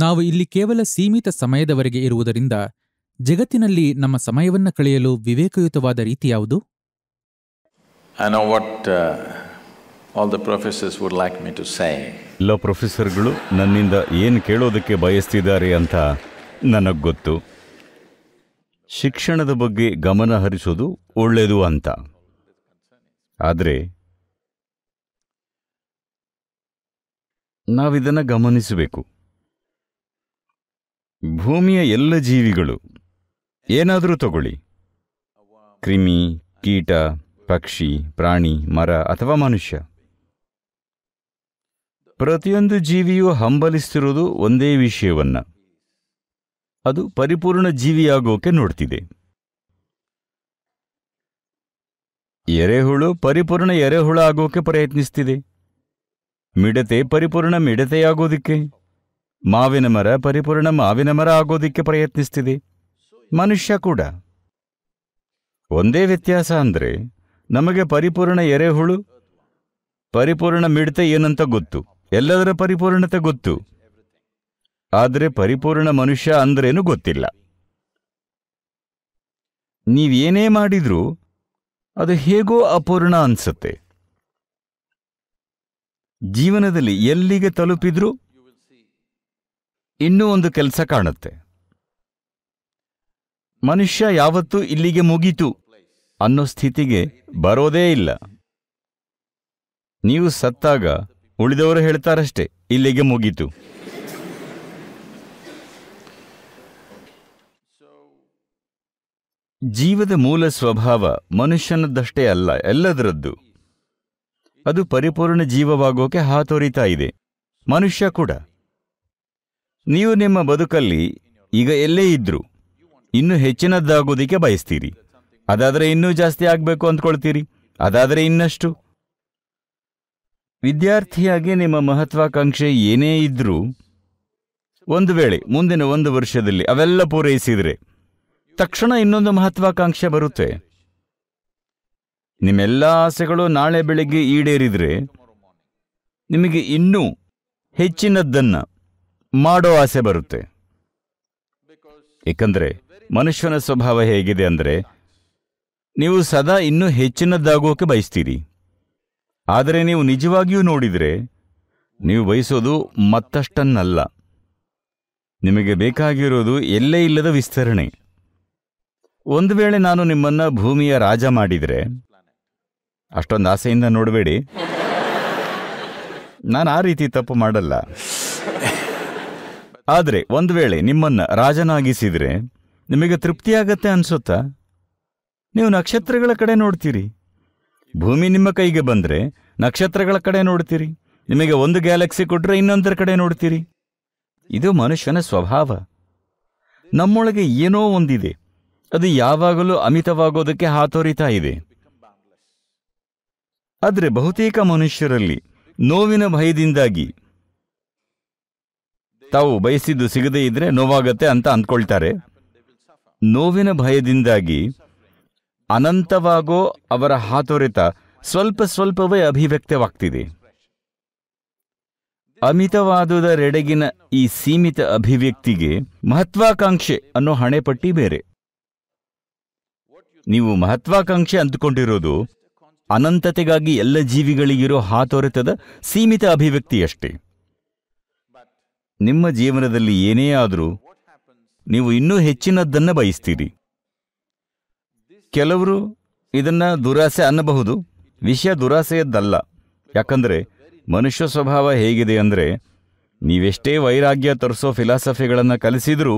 ನಾವು ಇಲ್ಲಿ ಕೇವಲ ಸೀಮಿತ ಸಮಯದವರೆಗೆ ಇರುವುದರಿಂದ ಜಗತ್ತಿನಲ್ಲಿ ನಮ್ಮ ಸಮಯವನ್ನು ಕಳೆಯಲು ವಿವೇಕಯುತವಾದ ರೀತಿ ಯಾವುದು uh, ಎಲ್ಲ ಪ್ರೊಫೆಸರ್ಗಳು ನನ್ನಿಂದ ಏನು ಕೇಳೋದಕ್ಕೆ ಬಯಸ್ತಿದ್ದಾರೆ ಅಂತ ನನಗೆ ಗೊತ್ತು ಶಿಕ್ಷಣದ ಬಗ್ಗೆ ಗಮನ ಹರಿಸೋದು ಒಳ್ಳೆಯದು ಅಂತ ಆದರೆ ನಾವಿದನ್ನು ಗಮನಿಸಬೇಕು ಭೂಮಿಯ ಎಲ್ಲ ಜೀವಿಗಳು ಏನಾದರೂ ತಗೊಳ್ಳಿ ಕ್ರಿಮಿ ಕೀಟ ಪಕ್ಷಿ ಪ್ರಾಣಿ ಮರ ಅಥವಾ ಮನುಷ್ಯ ಪ್ರತಿಯೊಂದು ಜೀವಿಯು ಹಂಬಲಿಸ್ತಿರೋದು ಒಂದೇ ವಿಷಯವನ್ನ ಅದು ಪರಿಪೂರ್ಣ ಜೀವಿಯಾಗೋಕೆ ನೋಡ್ತಿದೆ ಎರೆಹುಳು ಪರಿಪೂರ್ಣ ಎರೆಹುಳ ಆಗೋಕೆ ಪ್ರಯತ್ನಿಸ್ತಿದೆ ಮಿಡತೆ ಪರಿಪೂರ್ಣ ಮಿಡತೆಯಾಗೋದಿಕ್ಕೆ ಮಾವಿನ ಮರ ಪರಿಪೂರ್ಣ ಮಾವಿನ ಮರ ಆಗೋದಿಕ್ಕೆ ಪ್ರಯತ್ನಿಸ್ತಿದೆ ಮನುಷ್ಯ ಕೂಡ ಒಂದೇ ವ್ಯತ್ಯಾಸ ಅಂದರೆ ನಮಗೆ ಪರಿಪೂರ್ಣ ಎರೆಹುಳು ಪರಿಪೂರ್ಣ ಮಿಡತೆ ಏನಂತ ಗೊತ್ತು ಎಲ್ಲದರ ಪರಿಪೂರ್ಣತೆ ಗೊತ್ತು ಆದರೆ ಪರಿಪೂರ್ಣ ಮನುಷ್ಯ ಅಂದ್ರೇನು ಗೊತ್ತಿಲ್ಲ ನೀವೇನೇ ಮಾಡಿದ್ರೂ ಅದು ಹೇಗೋ ಅಪೂರ್ಣ ಅನ್ಸುತ್ತೆ ಜೀವನದಲ್ಲಿ ಎಲ್ಲಿಗೆ ತಲುಪಿದ್ರೂ ಇನ್ನೂ ಒಂದು ಕೆಲಸ ಕಾಣುತ್ತೆ ಮನುಷ್ಯ ಯಾವತ್ತೂ ಇಲ್ಲಿಗೆ ಮುಗೀತು ಅನ್ನೋ ಸ್ಥಿತಿಗೆ ಬರೋದೇ ಇಲ್ಲ ನೀವು ಸತ್ತಾಗ ಉಳಿದವರು ಹೇಳ್ತಾರಷ್ಟೇ ಇಲ್ಲಿಗೆ ಮುಗೀತು ಜೀವದ ಮೂಲ ಸ್ವಭಾವ ಮನುಷ್ಯನದ್ದಷ್ಟೇ ಅಲ್ಲ ಎಲ್ಲದರದ್ದು ಅದು ಪರಿಪೂರ್ಣ ಜೀವವಾಗೋಕೆ ಹಾತೊರಿತಾ ಇದೆ ಮನುಷ್ಯ ಕೂಡ ನೀವು ನಿಮ್ಮ ಬದುಕಲ್ಲಿ ಈಗ ಎಲ್ಲೇ ಇದ್ರೂ ಇನ್ನೂ ಹೆಚ್ಚಿನದ್ದಾಗೋದಿಕ್ಕೆ ಬಯಸ್ತೀರಿ ಅದಾದರೆ ಇನ್ನೂ ಜಾಸ್ತಿ ಆಗಬೇಕು ಅಂದ್ಕೊಳ್ತೀರಿ ಅದಾದರೆ ಇನ್ನಷ್ಟು ವಿದ್ಯಾರ್ಥಿಯಾಗಿ ನಿಮ್ಮ ಮಹತ್ವಾಕಾಂಕ್ಷೆ ಏನೇ ಇದ್ರೂ ಒಂದು ವೇಳೆ ಮುಂದಿನ ಒಂದು ವರ್ಷದಲ್ಲಿ ಅವೆಲ್ಲ ಪೂರೈಸಿದರೆ ತಕ್ಷಣ ಇನ್ನೊಂದು ಮಹತ್ವಾಕಾಂಕ್ಷೆ ಬರುತ್ತೆ ನಿಮ್ಮೆಲ್ಲ ಆಸೆಗಳು ನಾಳೆ ಬೆಳಿಗ್ಗೆ ಈಡೇರಿದರೆ ನಿಮಗೆ ಇನ್ನೂ ಹೆಚ್ಚಿನದ್ದನ್ನು ಮಾಡೋ ಆಸೆ ಬರುತ್ತೆ ಏಕೆಂದರೆ ಮನುಷ್ಯನ ಸ್ವಭಾವ ಹೇಗಿದೆ ಅಂದರೆ ನೀವು ಸದಾ ಇನ್ನೂ ಹೆಚ್ಚಿನದ್ದಾಗೋಕೆ ಬಯಸ್ತೀರಿ ಆದರೆ ನೀವು ನಿಜವಾಗಿಯೂ ನೋಡಿದರೆ ನೀವು ಬಯಸೋದು ಮತ್ತಷ್ಟನ್ನಲ್ಲ ನಿಮಗೆ ಬೇಕಾಗಿರೋದು ಎಲ್ಲೇ ಇಲ್ಲದ ವಿಸ್ತರಣೆ ಒಂದು ವೇಳೆ ನಾನು ನಿಮ್ಮನ್ನು ಭೂಮಿಯ ರಾಜ ಮಾಡಿದರೆ ಅಷ್ಟೊಂದು ಆಸೆಯಿಂದ ನೋಡಬೇಡಿ ನಾನು ಆ ರೀತಿ ತಪ್ಪು ಮಾಡಲ್ಲ ಆದರೆ ಒಂದು ವೇಳೆ ನಿಮ್ಮನ್ನು ರಾಜನಾಗಿಸಿದರೆ ನಿಮಗೆ ತೃಪ್ತಿಯಾಗತ್ತೆ ಅನ್ಸುತ್ತಾ ನೀವು ನಕ್ಷತ್ರಗಳ ಕಡೆ ನೋಡ್ತೀರಿ ಭೂಮಿ ನಿಮ್ಮ ಕೈಗೆ ಬಂದರೆ ನಕ್ಷತ್ರಗಳ ಕಡೆ ನೋಡ್ತೀರಿ ನಿಮಗೆ ಒಂದು ಗ್ಯಾಲಕ್ಸಿ ಕೊಟ್ಟರೆ ಇನ್ನೊಂದರ ಕಡೆ ನೋಡ್ತೀರಿ ಇದು ಮನುಷ್ಯನ ಸ್ವಭಾವ ನಮ್ಮೊಳಗೆ ಏನೋ ಒಂದಿದೆ ಅದು ಯಾವಾಗಲೂ ಅಮಿತವಾಗೋದಕ್ಕೆ ಹಾತೋರಿತಾ ಇದೆ ಆದರೆ ಬಹುತೇಕ ಮನುಷ್ಯರಲ್ಲಿ ನೋವಿನ ಭಯದಿಂದಾಗಿ ತಾವು ಬಯಸಿದ್ದು ಸಿಗದೇ ಇದ್ರೆ ನೋವಾಗತ್ತೆ ಅಂತ ಅಂದ್ಕೊಳ್ತಾರೆ ನೋವಿನ ಭಯದಿಂದಾಗಿ ಅನಂತವಾಗೋ ಅವರ ಹಾತೊರೆತ ಸ್ವಲ್ಪ ಸ್ವಲ್ಪವೇ ಅಭಿವ್ಯಕ್ತವಾಗ್ತಿದೆ ಅಮಿತವಾದುದರೆಡೆಗಿನ ಈ ಸೀಮಿತ ಅಭಿವ್ಯಕ್ತಿಗೆ ಮಹತ್ವಾಕಾಂಕ್ಷೆ ಅನ್ನೋ ಹಣೆಪಟ್ಟಿ ಬೇರೆ ನೀವು ಮಹತ್ವಾಕಾಂಕ್ಷೆ ಅಂದುಕೊಂಡಿರೋದು ಅನಂತತೆಗಾಗಿ ಎಲ್ಲ ಜೀವಿಗಳಿಗಿರೋ ಹಾತೊರೆತದ ಸೀಮಿತ ಅಭಿವ್ಯಕ್ತಿಯಷ್ಟೇ ನಿಮ್ಮ ಜೀವನದಲ್ಲಿ ಏನೇ ಆದರೂ ನೀವು ಇನ್ನೂ ಹೆಚ್ಚಿನದ್ದನ್ನು ಬಯಸ್ತೀರಿ ಕೆಲವರು ಇದನ್ನು ದುರಾಸೆ ಅನ್ನಬಹುದು ವಿಷಯ ದುರಾಸೆಯದ್ದಲ್ಲ ಯಾಕಂದರೆ ಮನುಷ್ಯ ಸ್ವಭಾವ ಹೇಗಿದೆ ಅಂದರೆ ನೀವೆಷ್ಟೇ ವೈರಾಗ್ಯ ತರಿಸೋ ಫಿಲಾಸಫಿಗಳನ್ನು ಕಲಿಸಿದರೂ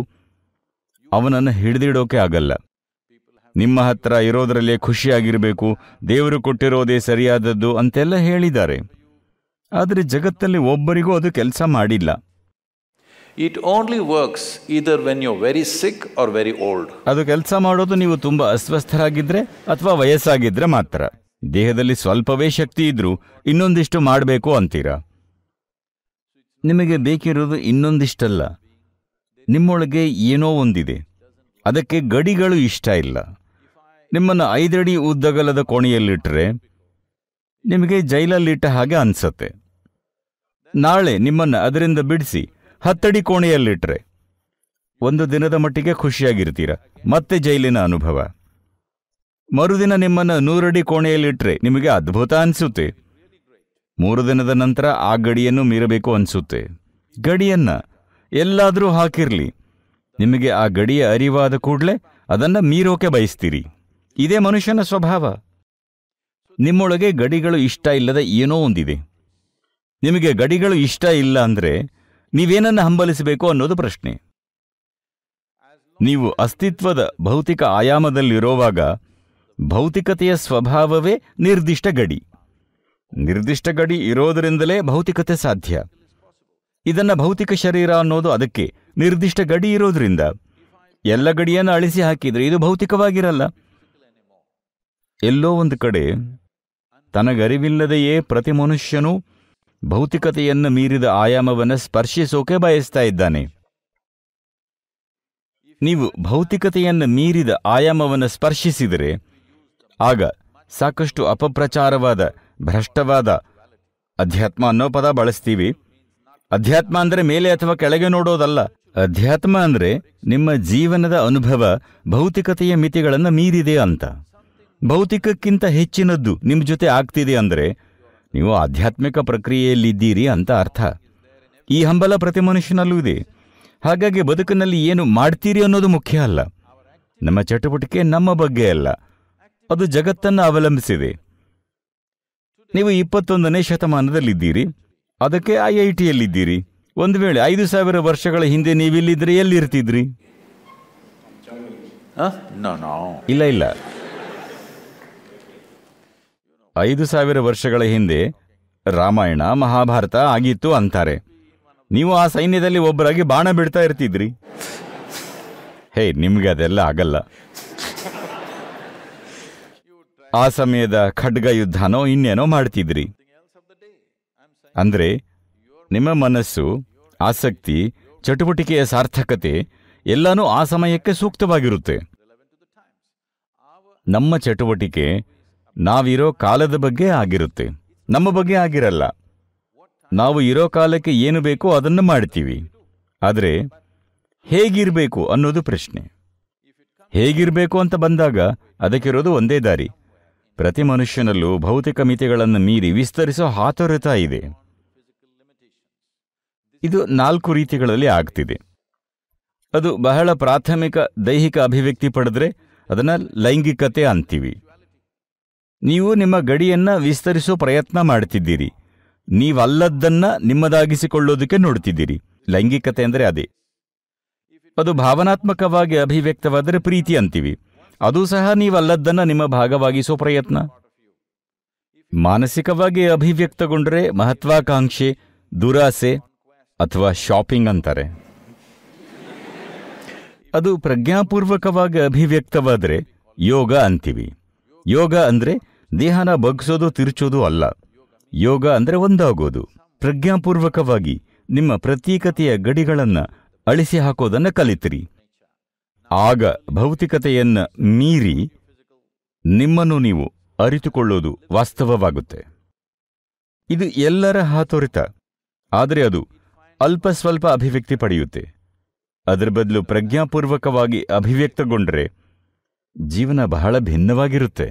ಅವನನ್ನು ಹಿಡಿದಿಡೋಕೆ ಆಗಲ್ಲ ನಿಮ್ಮ ಹತ್ರ ಇರೋದರಲ್ಲೇ ಖುಷಿಯಾಗಿರಬೇಕು ದೇವರು ಕೊಟ್ಟಿರೋದೇ ಸರಿಯಾದದ್ದು ಅಂತೆಲ್ಲ ಹೇಳಿದ್ದಾರೆ ಆದರೆ ಜಗತ್ತಲ್ಲಿ ಒಬ್ಬರಿಗೂ ಅದು ಕೆಲಸ ಮಾಡಿಲ್ಲ it only works either when you very sick or very old ಅದು ಕೆಲಸ ಮಾಡೋದು ನೀವು ತುಂಬಾ ಅಸ್ವಸ್ಥರಾಗಿದ್ರೆ ಅಥವಾ ವಯಸ್ಸಾಗಿದ್ರೆ ಮಾತ್ರ ದೇಹದಲ್ಲಿ ಸ್ವಲ್ಪವೇ ಶಕ್ತಿ ಇದ್ರೂ ಇನ್ನೊಂದಿಷ್ಟು ಮಾಡಬೇಕು ಅಂತೀರಾ ನಿಮಗೆ ಬೇಕಿರೋದು ಇನ್ನೊಂದಿಷ್ಟಲ್ಲ ನಿಮ್ಮೊಳಗೆ ಏನೋ ಒಂದಿದೆ ಅದಕ್ಕೆ ಗಡಿಗಳು ಇಷ್ಟ ಇಲ್ಲ ನಿಮ್ಮನ್ನು ಐದಡಿ ಉದ್ದಗಲದ ಕೋಣೆಯಲ್ಲಿಟ್ಟರೆ ನಿಮಗೆ ಜೈಲಲ್ಲಿಟ್ಟ ಹಾಗೆ ಅನಿಸತ್ತೆ ನಾಳೆ ನಿಮ್ಮನ್ನು ಅದರಿಂದ ಬಿಡಿಸಿ ಹತ್ತಡಿ ಕೋಣೆಯಲ್ಲಿಟ್ರೆ ಒಂದು ದಿನದ ಮಟ್ಟಿಗೆ ಖುಷಿಯಾಗಿರ್ತೀರ ಮತ್ತೆ ಜೈಲಿನ ಅನುಭವ ಮರುದಿನ ನಿಮ್ಮನ್ನು ನೂರಡಿ ಕೋಣೆಯಲ್ಲಿಟ್ರೆ ನಿಮಗೆ ಅದ್ಭುತ ಅನಿಸುತ್ತೆ ಮೂರು ದಿನದ ನಂತರ ಆ ಗಡಿಯನ್ನು ಮೀರಬೇಕು ಅನಿಸುತ್ತೆ ಗಡಿಯನ್ನ ಎಲ್ಲಾದರೂ ಹಾಕಿರಲಿ ನಿಮಗೆ ಆ ಗಡಿಯ ಅರಿವಾದ ಕೂಡಲೇ ಅದನ್ನು ಮೀರೋಕೆ ಬಯಸ್ತೀರಿ ಇದೇ ಮನುಷ್ಯನ ಸ್ವಭಾವ ನಿಮ್ಮೊಳಗೆ ಗಡಿಗಳು ಇಷ್ಟ ಇಲ್ಲದ ಏನೋ ಒಂದಿದೆ ನಿಮಗೆ ಗಡಿಗಳು ಇಷ್ಟ ಇಲ್ಲ ಅಂದರೆ ನೀವೇನನ್ನು ಹಂಬಲಿಸಬೇಕು ಅನ್ನೋದು ಪ್ರಶ್ನೆ ನೀವು ಅಸ್ತಿತ್ವದ ಭೌತಿಕ ಆಯಾಮದಲ್ಲಿರೋವಾಗ ಭೌತಿಕತೆಯ ಸ್ವಭಾವವೇ ನಿರ್ದಿಷ್ಟ ಗಡಿ ನಿರ್ದಿಷ್ಟ ಗಡಿ ಇರೋದರಿಂದಲೇ ಭೌತಿಕತೆ ಸಾಧ್ಯ ಇದನ್ನ ಭೌತಿಕ ಶರೀರ ಅನ್ನೋದು ಅದಕ್ಕೆ ನಿರ್ದಿಷ್ಟ ಗಡಿ ಇರೋದ್ರಿಂದ ಎಲ್ಲ ಗಡಿಯನ್ನು ಅಳಿಸಿ ಹಾಕಿದರೆ ಇದು ಭೌತಿಕವಾಗಿರಲ್ಲ ಎಲ್ಲೋ ಒಂದು ಕಡೆ ತನಗರಿವಿಲ್ಲದೆಯೇ ಪ್ರತಿ ಮನುಷ್ಯನೂ ಭೌತಿಕತೆಯನ್ನು ಮೀರಿದ ಆಯಾಮವನ್ನು ಸ್ಪರ್ಶಿಸೋಕೆ ಬಯಸ್ತಾ ಇದ್ದಾನೆ ನೀವು ಭೌತಿಕತೆಯನ್ನು ಮೀರಿದ ಆಯಾಮವನ್ನು ಸ್ಪರ್ಶಿಸಿದರೆ ಆಗ ಸಾಕಷ್ಟು ಅಪಪ್ರಚಾರವಾದ ಭ್ರಷ್ಟವಾದ ಅಧ್ಯಾತ್ಮ ಅನ್ನೋ ಪದ ಬಳಸ್ತೀವಿ ಅಧ್ಯಾತ್ಮ ಅಂದರೆ ಮೇಲೆ ಅಥವಾ ಕೆಳಗೆ ನೋಡೋದಲ್ಲ ಅಧ್ಯಾತ್ಮ ಅಂದರೆ ನಿಮ್ಮ ಜೀವನದ ಅನುಭವ ಭೌತಿಕತೆಯ ಮಿತಿಗಳನ್ನು ಮೀರಿದೆ ಅಂತ ಭೌತಿಕಕ್ಕಿಂತ ಹೆಚ್ಚಿನದ್ದು ನಿಮ್ಮ ಜೊತೆ ಆಗ್ತಿದೆ ಅಂದರೆ ನೀವು ಆಧ್ಯಾತ್ಮಿಕ ಪ್ರಕ್ರಿಯೆಯಲ್ಲಿದ್ದೀರಿ ಅಂತ ಅರ್ಥ ಈ ಹಂಬಲ ಪ್ರತಿ ಮನುಷ್ಯನಲ್ಲೂ ಇದೆ ಹಾಗಾಗಿ ಬದುಕಿನಲ್ಲಿ ಏನು ಮಾಡ್ತೀರಿ ಅನ್ನೋದು ಮುಖ್ಯ ಅಲ್ಲ ನಮ್ಮ ಚಟುವಟಿಕೆ ನಮ್ಮ ಬಗ್ಗೆ ಅಲ್ಲ ಅದು ಜಗತ್ತನ್ನು ಅವಲಂಬಿಸಿದೆ ನೀವು ಇಪ್ಪತ್ತೊಂದನೇ ಶತಮಾನದಲ್ಲಿದ್ದೀರಿ ಅದಕ್ಕೆ ಐ ಐ ಟಿಯಲ್ಲಿದ್ದೀರಿ ಒಂದು ವೇಳೆ ಐದು ಸಾವಿರ ವರ್ಷಗಳ ಹಿಂದೆ ನೀವಿಲ್ಲಿದ್ರೆ ಎಲ್ಲಿರ್ತಿದ್ರಿ ಇಲ್ಲ ಇಲ್ಲ ಐದು ಸಾವಿರ ವರ್ಷಗಳ ಹಿಂದೆ ರಾಮಾಯಣ ಮಹಾಭಾರತ ಆಗಿತ್ತು ಅಂತಾರೆ ನೀವು ಆ ಸೈನ್ಯದಲ್ಲಿ ಒಬ್ಬರಾಗಿ ಬಾಣ ಬಿಡ್ತಾ ಇರ್ತಿದ್ರಿ ಹೇ ನಿಮ್ಗೆ ಅದೆಲ್ಲ ಆಗಲ್ಲ ಆ ಸಮಯದ ಖಡ್ಗ ಯುದ್ಧನೋ ಇನ್ನೇನೋ ಮಾಡ್ತಿದ್ರಿ ಅಂದ್ರೆ ನಿಮ್ಮ ಮನಸ್ಸು ಆಸಕ್ತಿ ಚಟುವಟಿಕೆಯ ಸಾರ್ಥಕತೆ ಎಲ್ಲಾನು ಆ ಸಮಯಕ್ಕೆ ಸೂಕ್ತವಾಗಿರುತ್ತೆ ನಮ್ಮ ಚಟುವಟಿಕೆ ನಾವಿರೋ ಕಾಲದ ಬಗ್ಗೆ ಆಗಿರುತ್ತೆ ನಮ್ಮ ಬಗ್ಗೆ ಆಗಿರಲ್ಲ ನಾವು ಇರೋ ಕಾಲಕ್ಕೆ ಏನು ಬೇಕೋ ಅದನ್ನು ಮಾಡ್ತೀವಿ ಆದರೆ ಹೇಗಿರಬೇಕು ಅನ್ನೋದು ಪ್ರಶ್ನೆ ಹೇಗಿರಬೇಕು ಅಂತ ಬಂದಾಗ ಅದಕ್ಕಿರೋದು ಒಂದೇ ದಾರಿ ಪ್ರತಿ ಮನುಷ್ಯನಲ್ಲೂ ಭೌತಿಕ ಮಿತಿಗಳನ್ನು ಮೀರಿ ವಿಸ್ತರಿಸೋ ಹಾತೊರೆತ ಇದೆ ಇದು ನಾಲ್ಕು ರೀತಿಗಳಲ್ಲಿ ಆಗ್ತಿದೆ ಅದು ಬಹಳ ಪ್ರಾಥಮಿಕ ದೈಹಿಕ ಅಭಿವ್ಯಕ್ತಿ ಪಡೆದ್ರೆ ಅದನ್ನು ಲೈಂಗಿಕತೆ ಅಂತೀವಿ ನೀವು ನಿಮ್ಮ ಗಡಿಯನ್ನ ವಿಸ್ತರಿಸೋ ಪ್ರಯತ್ನ ಮಾಡ್ತಿದ್ದೀರಿ ನೀವಲ್ಲದ್ದನ್ನು ನಿಮ್ಮದಾಗಿಸಿಕೊಳ್ಳೋದಕ್ಕೆ ನೋಡ್ತಿದ್ದೀರಿ ಲೈಂಗಿಕತೆ ಅಂದರೆ ಅದೇ ಅದು ಭಾವನಾತ್ಮಕವಾಗಿ ಅಭಿವ್ಯಕ್ತವಾದರೆ ಪ್ರೀತಿ ಅಂತೀವಿ ಅದು ಸಹ ನೀವಲ್ಲದ್ದನ್ನ ನಿಮ್ಮ ಭಾಗವಾಗಿಸೋ ಪ್ರಯತ್ನ ಮಾನಸಿಕವಾಗಿ ಅಭಿವ್ಯಕ್ತಗೊಂಡರೆ ಮಹತ್ವಾಕಾಂಕ್ಷೆ ದುರಾಸೆ ಅಥವಾ ಶಾಪಿಂಗ್ ಅಂತಾರೆ ಅದು ಪ್ರಜ್ಞಾಪೂರ್ವಕವಾಗಿ ಅಭಿವ್ಯಕ್ತವಾದರೆ ಯೋಗ ಅಂತೀವಿ ಯೋಗ ಅಂದ್ರೆ ದೇಹನ ಬಗ್ಸೋದು ತಿರುಚೋದು ಅಲ್ಲ ಯೋಗ ಅಂದ್ರೆ ಒಂದಾಗೋದು ಪ್ರಜ್ಞಾಪೂರ್ವಕವಾಗಿ ನಿಮ್ಮ ಪ್ರತ್ಯೇಕತೆಯ ಗಡಿಗಳನ್ನು ಅಳಿಸಿ ಹಾಕೋದನ್ನು ಕಲಿತಿರಿ ಆಗ ಭೌತಿಕತೆಯನ್ನು ಮೀರಿ ನಿಮ್ಮನ್ನು ನೀವು ಅರಿತುಕೊಳ್ಳೋದು ವಾಸ್ತವವಾಗುತ್ತೆ ಇದು ಎಲ್ಲರ ಹಾತೊರಿತ ಆದರೆ ಅದು ಅಲ್ಪ ಸ್ವಲ್ಪ ಅಭಿವ್ಯಕ್ತಿ ಪಡೆಯುತ್ತೆ ಅದರ ಬದಲು ಪ್ರಜ್ಞಾಪೂರ್ವಕವಾಗಿ ಅಭಿವ್ಯಕ್ತಗೊಂಡ್ರೆ ಜೀವನ ಬಹಳ ಭಿನ್ನವಾಗಿರುತ್ತೆ